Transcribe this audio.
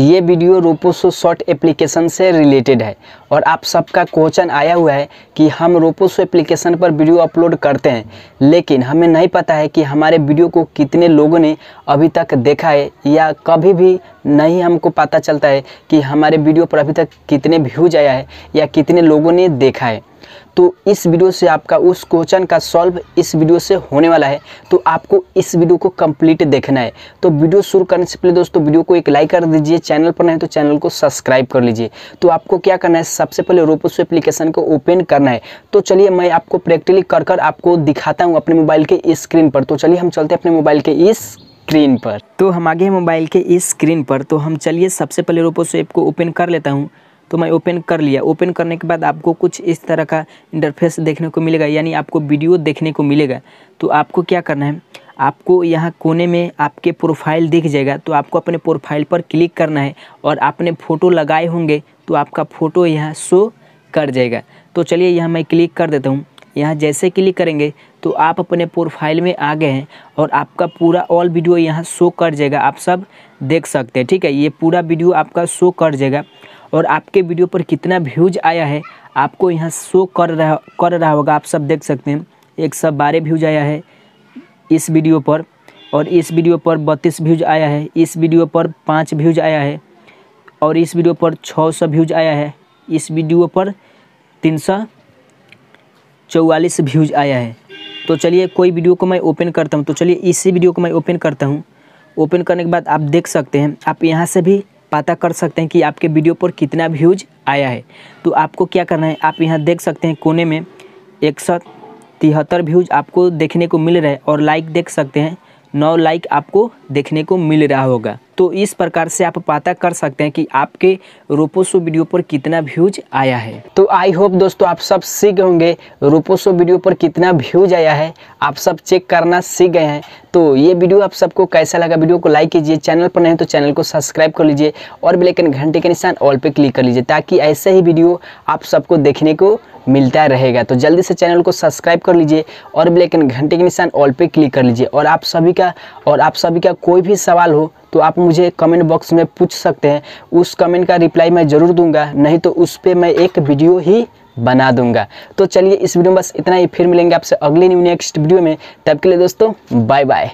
ये video Roposo short application से related है और आप सबका क्वेश्चन आया हुआ है कि हम रोपोसो एप्लीकेशन पर वीडियो अपलोड करते हैं लेकिन हमें नहीं पता है कि हमारे वीडियो को कितने लोगों ने अभी तक देखा है या कभी भी नहीं हमको पता चलता है कि हमारे वीडियो पर अभी तक कितने व्यूज आया है या कितने लोगों ने देखा है तो इस वीडियो से आपका उस क्वेश्चन का सॉल्व इस वीडियो से होने वाला है तो आपको इस वीडियो को कंप्लीट देखना है तो वीडियो शुरू करने से पहले दोस्तों वीडियो को एक लाइक कर दीजिए चैनल पर नहीं तो चैनल को सब्सक्राइब कर लीजिए तो आपको क्या करना है सबसे पहले रोपोसो एप्लीकेशन को ओपन करना है तो चलिए मैं आपको प्रैक्टिकली कर कर आपको दिखाता हूँ अपने मोबाइल के स्क्रीन पर तो चलिए हम चलते हैं अपने मोबाइल के इस स्क्रीन पर तो हम आगे मोबाइल के इस स्क्रीन पर तो हम चलिए सबसे पहले रोपोसो ऐप को ओपन कर लेता हूँ तो मैं ओपन कर लिया ओपन करने के बाद आपको कुछ इस तरह का इंटरफेस देखने को मिलेगा यानी आपको वीडियो देखने को मिलेगा तो आपको क्या करना है आपको यहाँ कोने में आपके प्रोफाइल दिख जाएगा तो आपको अपने प्रोफाइल पर क्लिक करना है और आपने फ़ोटो लगाए होंगे तो आपका फ़ोटो यहाँ शो कर जाएगा तो चलिए यहाँ मैं क्लिक कर देता हूँ यहाँ जैसे क्लिक करेंगे तो आप अपने प्रोफाइल में आ गए हैं और आपका पूरा ऑल वीडियो यहाँ शो कर जाएगा आप सब देख सकते हैं ठीक है ये पूरा वीडियो आपका शो कर जाएगा और आपके वीडियो पर कितना व्यूज आया है आपको यहाँ शो कर रहा कर रहा होगा आप सब देख सकते हैं एक सौ बारह व्यूज आया है इस वीडियो पर और इस वीडियो पर बत्तीस व्यूज आया है इस वीडियो पर पाँच व्यूज आया है और इस वीडियो पर छः सौ व्यूज आया है इस वीडियो पर तीन सौ चौवालीस व्यूज आया है तो चलिए कोई वीडियो को मैं ओपन करता हूँ तो चलिए इसी वीडियो को मैं ओपन करता हूँ ओपन करने के बाद आप देख सकते हैं आप यहाँ से भी पता कर सकते हैं कि आपके वीडियो पर कितना व्यूज आया है तो आपको क्या करना है आप यहाँ देख सकते हैं कोने में एक सौ तिहत्तर व्यूज आपको देखने को मिल रहा है और लाइक देख सकते हैं नौ लाइक आपको देखने को मिल रहा होगा तो इस प्रकार से आप पता कर सकते हैं कि आपके रोपोसो वीडियो पर कितना व्यूज आया है तो आई होप दोस्तों आप सब सीख होंगे रोपोसो वीडियो पर कितना व्यूज आया है आप सब चेक करना सीख गए हैं तो ये वीडियो आप सबको कैसा लगा वीडियो को लाइक कीजिए चैनल पर नहीं तो चैनल को सब्सक्राइब कर लीजिए और बिलेकन घंटे के निशान ऑल पे क्लिक कर लीजिए ताकि ऐसे ही वीडियो आप सबको देखने को मिलता रहेगा तो जल्दी से चैनल को सब्सक्राइब कर लीजिए और ब्लैक एंड घंटे के निशान ऑल पे क्लिक कर लीजिए और आप सभी का और आप सभी का कोई भी सवाल हो तो आप मुझे कमेंट बॉक्स में पूछ सकते हैं उस कमेंट का रिप्लाई मैं ज़रूर दूंगा नहीं तो उस पर मैं एक वीडियो ही बना दूंगा तो चलिए इस वीडियो में बस इतना ही फिर मिलेंगे आपसे अगले न्यू नेक्स्ट वीडियो में तब के लिए दोस्तों बाय बाय